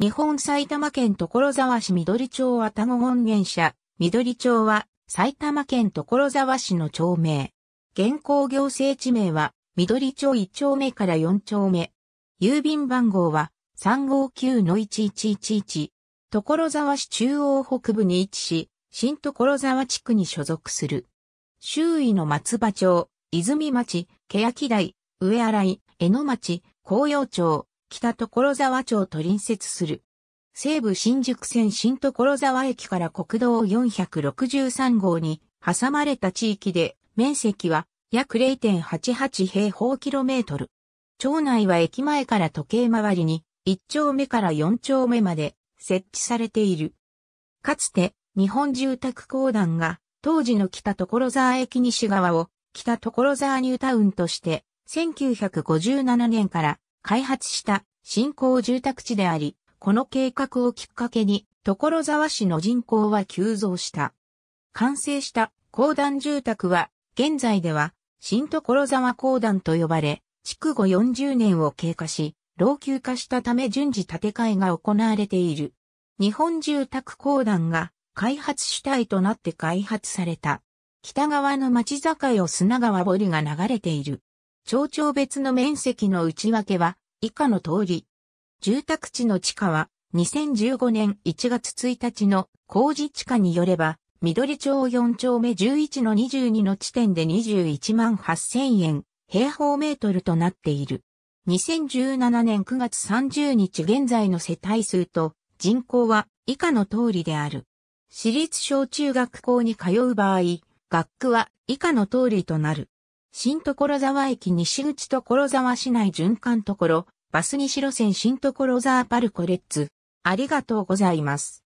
日本埼玉県所沢市緑町は田子本源社、緑町は埼玉県所沢市の町名。現行行政地名は緑町1丁目から4丁目。郵便番号は359-1111。所沢市中央北部に位置し、新所沢地区に所属する。周囲の松葉町、泉町、欅台、上荒井、江野町、紅葉町、北所沢町と隣接する。西武新宿線新所沢駅から国道463号に挟まれた地域で面積は約0.88平方キロメートル。町内は駅前から時計回りに1丁目から4丁目まで設置されている。かつて日本住宅公団が当時の北所沢駅西側を北所沢ニュータウンとして1957年から開発した新興住宅地であり、この計画をきっかけに、所沢市の人口は急増した。完成した公団住宅は、現在では、新所沢公団と呼ばれ、築後40年を経過し、老朽化したため順次建て替えが行われている。日本住宅公団が開発主体となって開発された。北側の町境を砂川堀が流れている。町長別の面積の内訳は以下の通り。住宅地の地価は、2015年1月1日の工事地価によれば、緑町4丁目11の22の地点で21万8000円、平方メートルとなっている。2017年9月30日現在の世帯数と人口は以下の通りである。私立小中学校に通う場合、学区は以下の通りとなる。新所沢駅西口所沢市内循環所、バス西路線新所沢パルコレッツ。ありがとうございます。